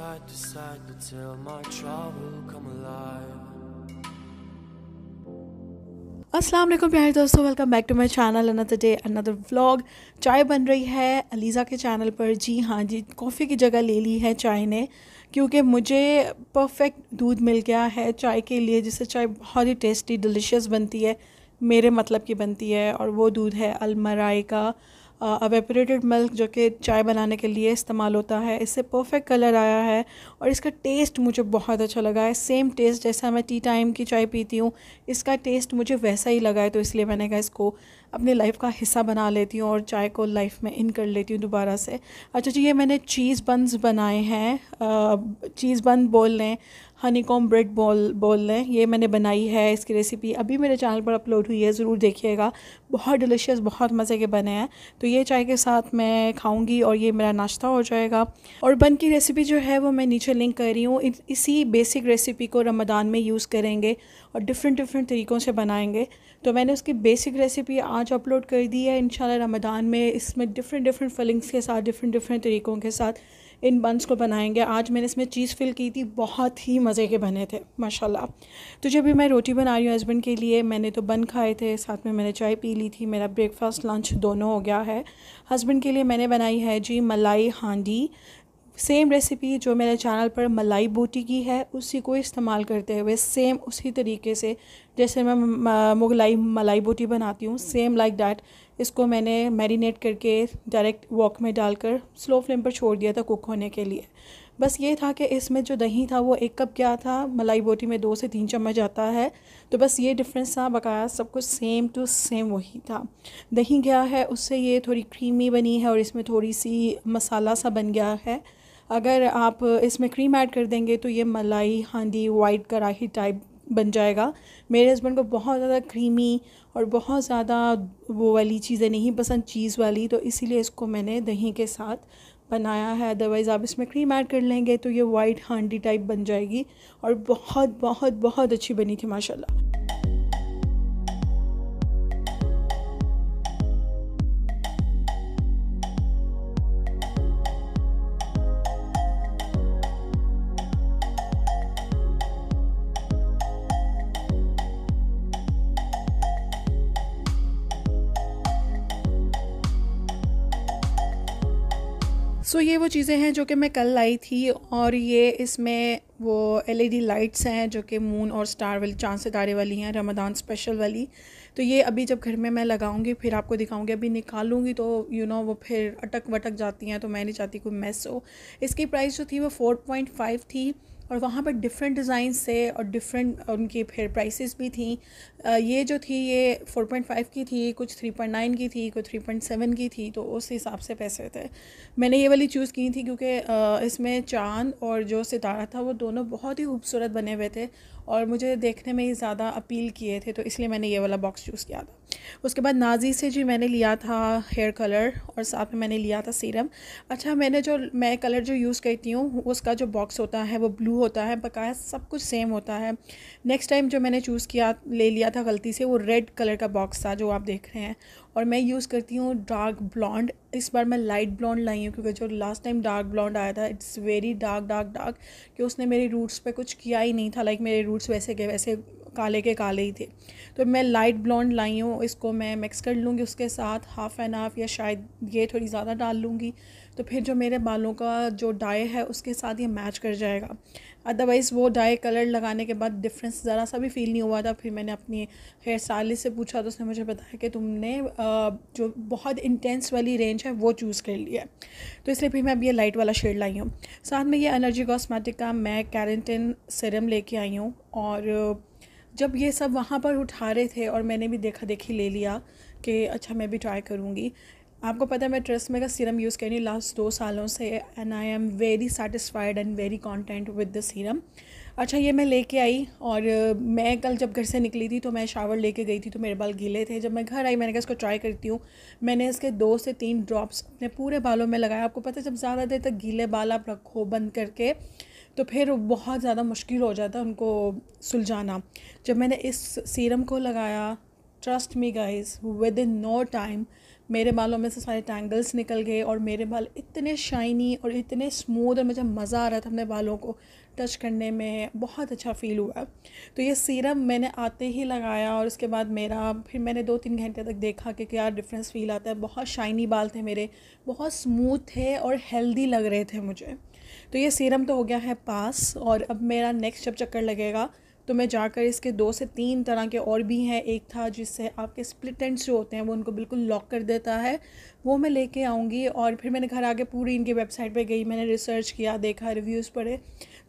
side to side tell my trouble come alive. अस्सलाम वालेकुम प्यारे दोस्तों welcome back to my channel another day another vlog चाय बन रही है अलीज़ा के चैनल पर जी हाँ जी कॉफ़ी की जगह ले ली है चाय ने क्योंकि मुझे परफेक्ट दूध मिल गया है चाय के लिए जिससे चाय बहुत ही टेस्टी डिलिशियस बनती है मेरे मतलब की बनती है और वो दूध है अलमराई का अवेपरेटेड मिल्क जो कि चाय बनाने के लिए इस्तेमाल होता है इससे परफेक्ट कलर आया है और इसका टेस्ट मुझे बहुत अच्छा लगा है सेम टेस्ट जैसा मैं टी टाइम की चाय पीती हूँ इसका टेस्ट मुझे वैसा ही लगा है तो इसलिए मैंने कहा इसको अपने लाइफ का हिस्सा बना लेती हूँ और चाय को लाइफ में इन कर लेती हूँ दोबारा से अच्छा जी ये मैंने चीज़ बन्स बनाए हैं चीज़ बन बोल लें honeycomb bread ball ball लें ये मैंने बनाई है इसकी रेसिपी अभी मेरे चैनल पर अपलोड हुई है ज़रूर देखिएगा बहुत डिलिशियस बहुत मज़े के बने हैं तो ये चाय के साथ मैं खाऊंगी और ये मेरा नाश्ता हो जाएगा और बन की रेसिपी जो है वो मैं नीचे लिंक कर रही हूँ इसी बेसिक रेसिपी को रमदान में यूज़ करेंगे और डिफरेंट डिफरेंट तरीक़ों से बनाएंगे तो मैंने उसकी बेसिक रेसिपी आज अपलोड कर दी है इन रमदान में इसमें डिफरेंट डिफरेंट फलिंग्स के साथ डिफरेंट डिफरेंट तरीक़ों के साथ इन बंस को बनाएंगे आज मैंने इसमें चीज़ फिल की थी बहुत ही मज़े के बने थे माशाल्लाह तो जब भी मैं रोटी बना रही हूँ हस्बैंड के लिए मैंने तो बन खाए थे साथ में मैंने चाय पी ली थी मेरा ब्रेकफास्ट लंच दोनों हो गया है हस्बैंड के लिए मैंने बनाई है जी मलाई हांडी सेम रेसिपी जो मेरे चैनल पर मलाई बूटी की है उसी को इस्तेमाल करते हुए सेम उसी तरीके से जैसे मैं मुगलाई मलाई बूटी बनाती हूँ सेम लाइक डैट इसको मैंने मैरिनेट करके डायरेक्ट वॉक में डालकर स्लो फ्लेम पर छोड़ दिया था कुक होने के लिए बस ये था कि इसमें जो दही था वो एक कप क्या था मलाई बोटी में दो से तीन चम्मच आता है तो बस ये डिफरेंस था बकाया सब कुछ सेम टू सेम वही था दही गया है उससे ये थोड़ी क्रीमी बनी है और इसमें थोड़ी सी मसाला सा बन गया है अगर आप इसमें क्रीम ऐड कर देंगे तो ये मलाई हांडी वाइट कराही टाइप बन जाएगा मेरे हस्बैंड को बहुत ज़्यादा क्रीमी और बहुत ज़्यादा वो वाली चीज़ें नहीं पसंद चीज़ वाली तो इसीलिए इसको मैंने दही के साथ बनाया है अदरवाइज़ आप इसमें क्रीम ऐड कर लेंगे तो ये वाइट हांडी टाइप बन जाएगी और बहुत बहुत बहुत अच्छी बनी थी माशाल्लाह सो so, ये वो चीज़ें हैं जो कि मैं कल लाई थी और ये इसमें वो एलईडी लाइट्स e हैं जो कि मून और स्टार वाली चांद सितारे वाली हैं रमदान स्पेशल वाली तो ये अभी जब घर में मैं लगाऊंगी फिर आपको दिखाऊंगी अभी निकालूंगी तो यू you नो know, वो फिर अटक वटक जाती हैं तो मैं नहीं चाहती कोई मैस हो इसकी प्राइस जो थी वो फोर थी और वहाँ पर डिफरेंट डिज़ाइंस थे और डिफरेंट उनकी फिर प्राइसेस भी थी ये जो थी ये 4.5 की थी कुछ 3.9 की थी कुछ 3.7 की थी तो उस हिसाब से पैसे थे मैंने ये वाली चूज़ की थी क्योंकि इसमें चाँद और जो सितारा था वो दोनों बहुत ही खूबसूरत बने हुए थे और मुझे देखने में ही ज़्यादा अपील किए थे तो इसलिए मैंने ये वाला बॉक्स चूज़ किया था उसके बाद नाजी से जी मैंने लिया था हेयर कलर और साथ में मैंने लिया था सीरम अच्छा मैंने जो मैं कलर जो यूज़ करती हूँ उसका जो बॉक्स होता है वो ब्लू होता है बकाया सब कुछ सेम होता है नेक्स्ट टाइम जो मैंने चूज़ किया ले लिया था गलती से वो रेड कलर का बॉक्स था जो आप देख रहे हैं और मैं यूज़ करती हूँ डार्क ब्लॉन्ड इस बार मैं लाइट ब्लॉन्ड लाई हूँ क्योंकि जो लास्ट टाइम डार्क ब्लॉन्ड आया था it's very dark dark dark कि उसने मेरे रूट्स पे कुछ किया ही नहीं था लाइक मेरे रूट्स वैसे के वैसे काले के काले ही थे तो मैं लाइट ब्लॉन्ड लाई हूँ इसको मैं मिक्स कर लूँगी उसके साथ हाफ़ एंड हाफ़ या शायद ये थोड़ी ज़्यादा डाल लूँगी तो फिर जो मेरे बालों का जो डाई है उसके साथ ये मैच कर जाएगा अदरवाइज़ वो डाई कलर लगाने के बाद डिफरेंस ज़रा सा भी फील नहीं हुआ था फिर मैंने अपनी हेयर स्टाइलिस्ट से पूछा तो उसने मुझे बताया कि तुमने जो बहुत इंटेंस वाली रेंज है वो चूज़ कर लिया तो इसलिए फिर मैं अब ये लाइट वाला शेड लाई हूँ साथ में ये एनर्जी कॉस्मेटिक का मैं कैरेंटिन सिरम लेके आई हूँ और जब ये सब वहाँ पर उठा रहे थे और मैंने भी देखा देखी ले लिया कि अच्छा मैं भी ट्राई करूँगी आपको पता है मैं ट्रस्ट का सीरम यूज़ कर रही हूँ लास्ट दो सालों से and I am very satisfied and very content with the serum अच्छा ये मैं लेके आई और uh, मैं कल जब घर से निकली थी तो मैं शावर लेके गई थी तो मेरे बाल गीले थे जब मैं घर आई मैंने कहा इसको ट्राई करती हूँ मैंने इसके दो से तीन ड्रॉप्स अपने पूरे बालों में लगाया आपको पता है जब ज़्यादा देर तक गीले बाल आप रखो बंद करके तो फिर बहुत ज़्यादा मुश्किल हो जाता है उनको सुलझाना जब मैंने इस सीरम को लगाया trust me guys within no time मेरे बालों में से सारे टैंगल्स निकल गए और मेरे बाल इतने शाइनी और इतने स्मूथ और मुझे मज़ा आ रहा था अपने बालों को टच करने में बहुत अच्छा फील हुआ तो ये सीरम मैंने आते ही लगाया और उसके बाद मेरा फिर मैंने दो तीन घंटे तक देखा कि क्या डिफरेंस फील आता है बहुत शाइनी बाल थे मेरे बहुत स्मूथ थे और हेल्दी लग रहे थे मुझे तो ये सीरम तो हो गया है पास और अब मेरा नेक्स्ट जब चक्कर लगेगा तो मैं जाकर इसके दो से तीन तरह के और भी हैं एक था जिससे आपके स्प्लिटेंट्स जो होते हैं वो उनको बिल्कुल लॉक कर देता है वो मैं लेके आऊँगी और फिर मैंने घर आके पूरी इनकी वेबसाइट पे गई मैंने रिसर्च किया देखा रिव्यूज़ पढ़े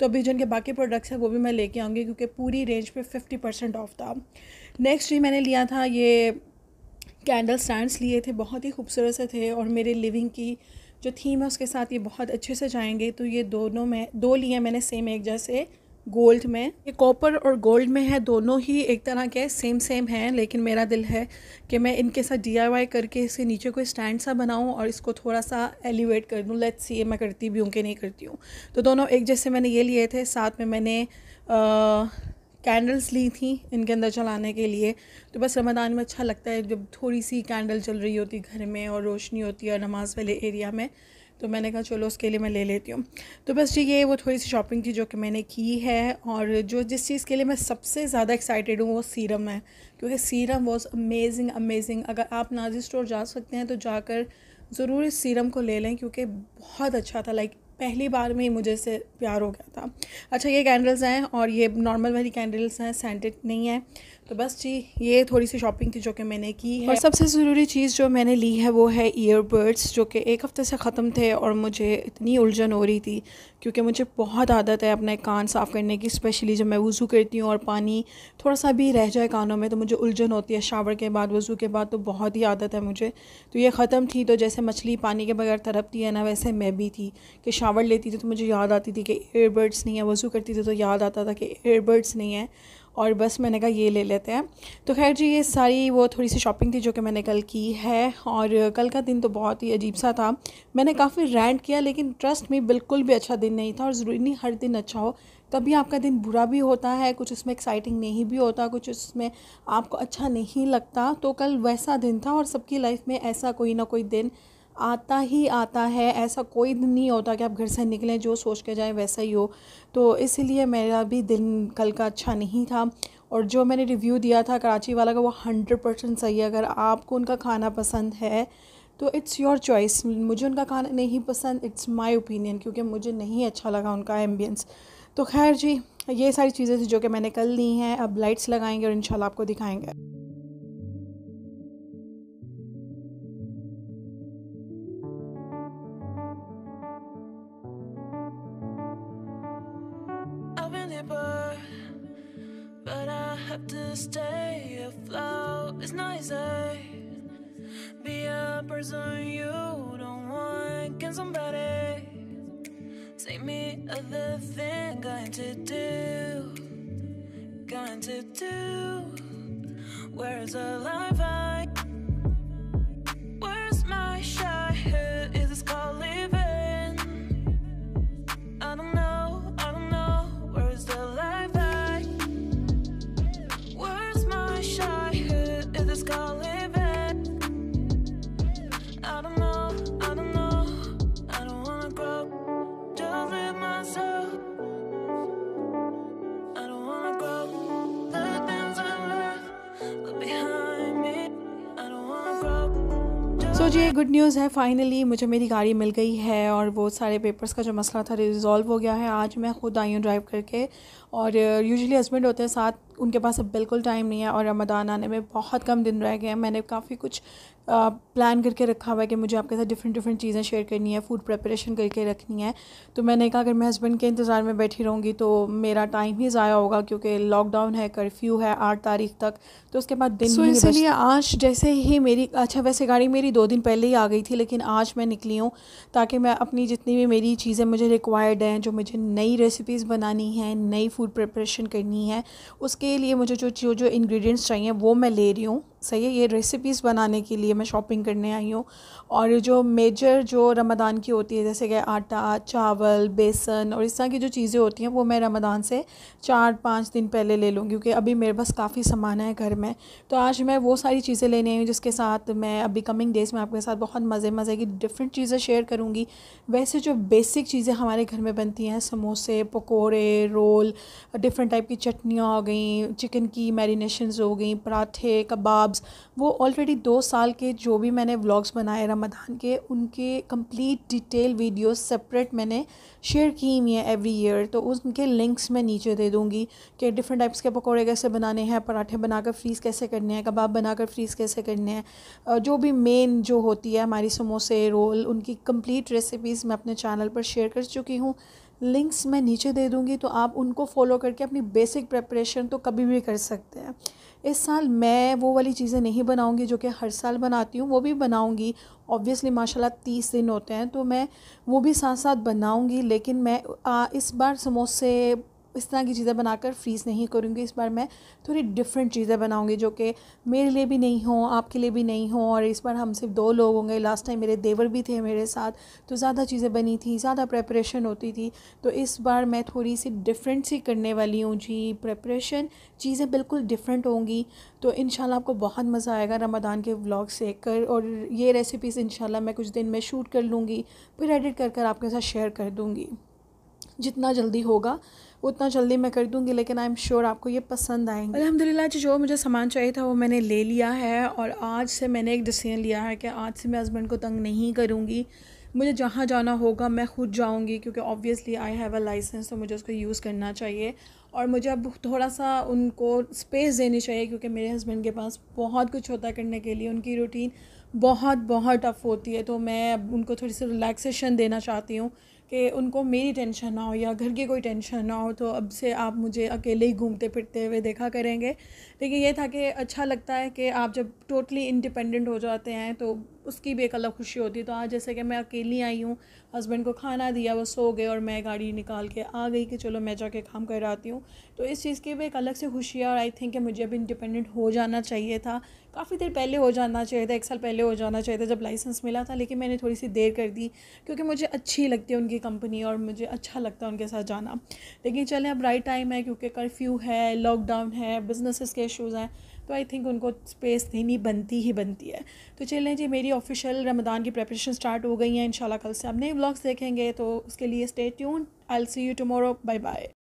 तो अभी जो इनके बाकी प्रोडक्ट्स हैं वो भी मैं लेके आऊँगी क्योंकि पूरी रेंज पर फिफ्टी परसेंट ऑफ था नेक्स्ट ही मैंने लिया था ये कैंडल स्टैंड्स लिए थे बहुत ही खूबसूरत से थे और मेरे लिविंग की जो थीम है उसके साथ ये बहुत अच्छे से जाएंगे तो ये दोनों में दो लिए मैंने सेम एक जैसे गोल्ड में ये कॉपर और गोल्ड में है दोनों ही एक तरह के सेम सेम हैं लेकिन मेरा दिल है कि मैं इनके साथ डी करके इसके नीचे कोई स्टैंड सा बनाऊँ और इसको थोड़ा सा एलिवेट कर दूँ लेट्स सी मैं करती भी हूँ कि नहीं करती हूँ तो दोनों एक जैसे मैंने ये लिए थे साथ में मैंने कैंडल्स ली थी इनके अंदर चलाने के लिए तो बस रमदान में अच्छा लगता है जब थोड़ी सी कैंडल चल रही होती घर में और रोशनी होती है नमाज़ वाले एरिया में तो मैंने कहा चलो उसके लिए मैं ले लेती हूँ तो बस जी ये वो थोड़ी सी शॉपिंग थी जो कि मैंने की है और जो जिस चीज़ के लिए मैं सबसे ज़्यादा एक्साइटेड हूँ वो सीरम है क्योंकि सीरम वॉज अमेजिंग अमेजिंग अगर आप नाजी स्टोर जा सकते हैं तो जाकर ज़रूर इस सीरम को ले लें क्योंकि बहुत अच्छा था लाइक पहली बार में ही मुझे इसे प्यार हो गया था अच्छा ये कैंडल्स हैं और ये नॉर्मल वाली कैंडल्स हैं सेंटेड नहीं है तो बस जी ये थोड़ी सी शॉपिंग थी जो कि मैंने की है और सबसे ज़रूरी चीज़ जो मैंने ली है वो है ईयरबड्स जो कि एक हफ़्ते से ख़त्म थे और मुझे इतनी उलझन हो रही थी क्योंकि मुझे बहुत आदत है अपने कान साफ़ करने की स्पेशली जब मैं वज़ू करती हूँ और पानी थोड़ा सा भी रह जाए कानों में तो मुझे उलझन होती है शावर के बाद वज़ू के बाद तो बहुत ही आदत है मुझे तो ये ख़त्म थी तो जैसे मछली पानी के बगैर तड़पती है ना वैसे मैं भी थी कि शावर लेती थी तो मुझे याद आती थी कि एयरबर्ड्स नहीं है वज़ू करती थी तो याद आता था कि एयरबर्ड्स नहीं है और बस मैंने कहा ये ले लेते हैं तो खैर जी ये सारी वो थोड़ी सी शॉपिंग थी जो कि मैंने कल की है और कल का दिन तो बहुत ही अजीब सा था मैंने काफ़ी रैंट किया लेकिन ट्रस्ट में बिल्कुल भी अच्छा दिन नहीं था और ज़रूरी नहीं हर दिन अच्छा हो कभी आपका दिन बुरा भी होता है कुछ उसमें एक्साइटिंग नहीं भी होता कुछ उसमें आपको अच्छा नहीं लगता तो कल वैसा दिन था और सबकी लाइफ में ऐसा कोई ना कोई दिन आता ही आता है ऐसा कोई दिन नहीं होता कि आप घर से निकलें जो सोच के जाएं वैसा ही हो तो इसीलिए मेरा भी दिन कल का अच्छा नहीं था और जो मैंने रिव्यू दिया था कराची वाला का वो हंड्रेड परसेंट सही है अगर आपको उनका खाना पसंद है तो इट्स योर चॉइस मुझे उनका खाना नहीं पसंद इट्स माय ओपिनियन क्योंकि मुझे नहीं अच्छा लगा उनका एम्बियंस तो खैर जी ये सारी चीज़ें थी जो कि मैंने कल ली हैं अब लाइट्स लगाएंगे और इंशाल्लाह आपको दिखाएंगे But I have to stay afloat It's nice easy Be a person you don't want Can somebody Take me other thing Going to do Going to do Where's the life I मुझे good news है finally मुझे मेरी गाड़ी मिल गई है और वो सारे पेपर्स का जो मसला था रिज़ॉल्व हो गया है आज मैं खुद आई हूँ ड्राइव करके और यूजुअली uh, हस्बैंड होते हैं साथ उनके पास अब बिल्कुल टाइम नहीं है और रमदान आने में बहुत कम दिन रह गए हैं मैंने काफ़ी कुछ प्लान करके रखा हुआ है कि मुझे आपके साथ डिफरेंट डिफरेंट चीज़ें शेयर करनी है फूड प्रेपरेशन करके रखनी है तो मैंने कहा अगर मैं हस्बैंड के इंतज़ार में बैठी रहूँगी तो मेरा टाइम ही ज़ाया होगा क्योंकि लॉकडाउन है कर्फ्यू है आठ तारीख तक तो उसके बाद दिन so, इसलिए आज जैसे ही मेरी अच्छा वैसे गाड़ी मेरी दो दिन पहले ही आ गई थी लेकिन आज मैं निकली हूँ ताकि मैं अपनी जितनी भी मेरी चीज़ें मुझे रिक्वायर्ड हैं जो मुझे नई रेसिपीज़ बनानी है नई फूड प्रिपरेशन करनी है उसके लिए मुझे जो जो जो इन्ग्रीडियंट्स चाहिए वो मैं ले रही हूँ सही है ये रेसिपीज़ बनाने के लिए मैं शॉपिंग करने आई हूँ और जो मेजर जो रमदान की होती है जैसे कि आटा चावल बेसन और इस तरह की जो चीज़ें होती हैं वो मैं रमदान से चार पाँच दिन पहले ले लूँगी क्योंकि अभी मेरे पास काफ़ी सामान है घर में तो आज मैं वो सारी चीज़ें लेने आई हूँ जिसके साथ मैं अभी कमिंग डेज़ में आपके साथ बहुत मज़े मज़े की डिफरेंट चीज़ें शेयर करूँगी वैसे जो बेसिक चीज़ें हमारे घर में बनती हैं समोसे पकौड़े रोल डिफरेंट टाइप की चटनियाँ हो गई चिकन की मैरिनेशंस हो गई पराठे कबाब क्लब्स वो ऑलरेडी दो साल के जो भी मैंने व्लॉग्स बनाए रमदान के उनके कंप्लीट डिटेल वीडियोस सेपरेट मैंने शेयर की हुई है एवरी ईयर तो उनके लिंक्स मैं नीचे दे दूँगी कि डिफरेंट टाइप्स के पकौड़े कैसे बनाने हैं पराठे बनाकर फ्रीज़ कैसे करने हैं कबाब बनाकर फ्रीज़ कैसे करने हैं जो भी मेन जो होती है हमारी समोसे रोल उनकी कम्प्लीट रेसिपीज़ मैं अपने चैनल पर शेयर कर चुकी हूँ लिंक्स मैं नीचे दे दूँगी तो आप उनको फॉलो करके अपनी बेसिक प्रेपरेशन तो कभी भी कर सकते हैं इस साल मैं वो वाली चीज़ें नहीं बनाऊँगी जो कि हर साल बनाती हूँ वो भी बनाऊँगी ऑब्वियसली माशाल्लाह तीस दिन होते हैं तो मैं वो भी साथ साथ बनाऊँगी लेकिन मैं आ, इस बार समोसे इस तरह की चीज़ें बनाकर फ्रीज़ नहीं करूँगी इस बार मैं थोड़ी डिफरेंट चीज़ें बनाऊँगी जो कि मेरे लिए भी नहीं हो आपके लिए भी नहीं हो और इस बार हम सिर्फ दो लोग होंगे लास्ट टाइम मेरे देवर भी थे मेरे साथ तो ज़्यादा चीज़ें बनी थी ज़्यादा प्रेपरेशन होती थी तो इस बार मैं थोड़ी सी डिफरेंट सी करने वाली हूँ जी प्रेपरेशन चीज़ें बिल्कुल डिफरेंट होंगी तो इन आपको बहुत मज़ा आएगा रमदान के व्लॉग से कर और ये रेसिपीज़ इन मैं कुछ दिन में शूट कर लूँगी फिर एडिट कर कर आपके साथ शेयर कर दूँगी जितना जल्दी होगा उतना जल्दी मैं कर दूँगी लेकिन आई एम श्योर आपको ये पसंद आएंगे अलहमदिल्ला जो मुझे सामान चाहिए था वो मैंने ले लिया है और आज से मैंने एक डिसीजन लिया है कि आज से मैं हस्बैंड को तंग नहीं करूँगी मुझे जहाँ जाना होगा मैं खुद जाऊँगी क्योंकि obviously I have a license तो मुझे उसको यूज़ करना चाहिए और मुझे अब थोड़ा सा उनको स्पेस देनी चाहिए क्योंकि मेरे हस्बैंड के पास बहुत कुछ होता है करने के लिए उनकी रूटीन बहुत बहुत टफ़ होती है तो मैं अब उनको थोड़ी सी रिलैक्सेशन देना चाहती हूँ कि उनको मेरी टेंशन ना हो या घर की कोई टेंशन ना हो तो अब से आप मुझे अकेले ही घूमते फिरते हुए देखा करेंगे लेकिन ये था कि अच्छा लगता है कि आप जब टोटली इंडिपेंडेंट हो जाते हैं तो उसकी भी एक अलग खुशी होती है तो आज जैसे कि मैं अकेली आई हूँ हस्बैंड को खाना दिया वो सो गए और मैं गाड़ी निकाल के आ गई कि चलो मैं जाके काम कर आती हूँ तो इस चीज़ की भी एक अलग से खुशी है और आई थिंक कि मुझे अभी इंडिपेंडेंट हो जाना चाहिए था काफ़ी देर पहले हो जाना चाहिए था एक साल पहले हो जाना चाहिए था जब लाइसेंस मिला था लेकिन मैंने थोड़ी सी देर कर दी क्योंकि मुझे अच्छी लगती है उनकी कंपनी और मुझे अच्छा लगता है उनके साथ जाना लेकिन चले अब राइट टाइम है क्योंकि कर्फ्यू है लॉकडाउन है बिज़नेस के इशूज़ हैं तो आई थिंक उनको स्पेस देनी बनती ही बनती है तो चलें जी मेरी ऑफिशियल रमदान की प्रेपरेशन स्टार्ट हो गई हैं इंशाल्लाह कल से अब नए ब्लॉग्स देखेंगे तो उसके लिए stay tune I see you tomorrow bye bye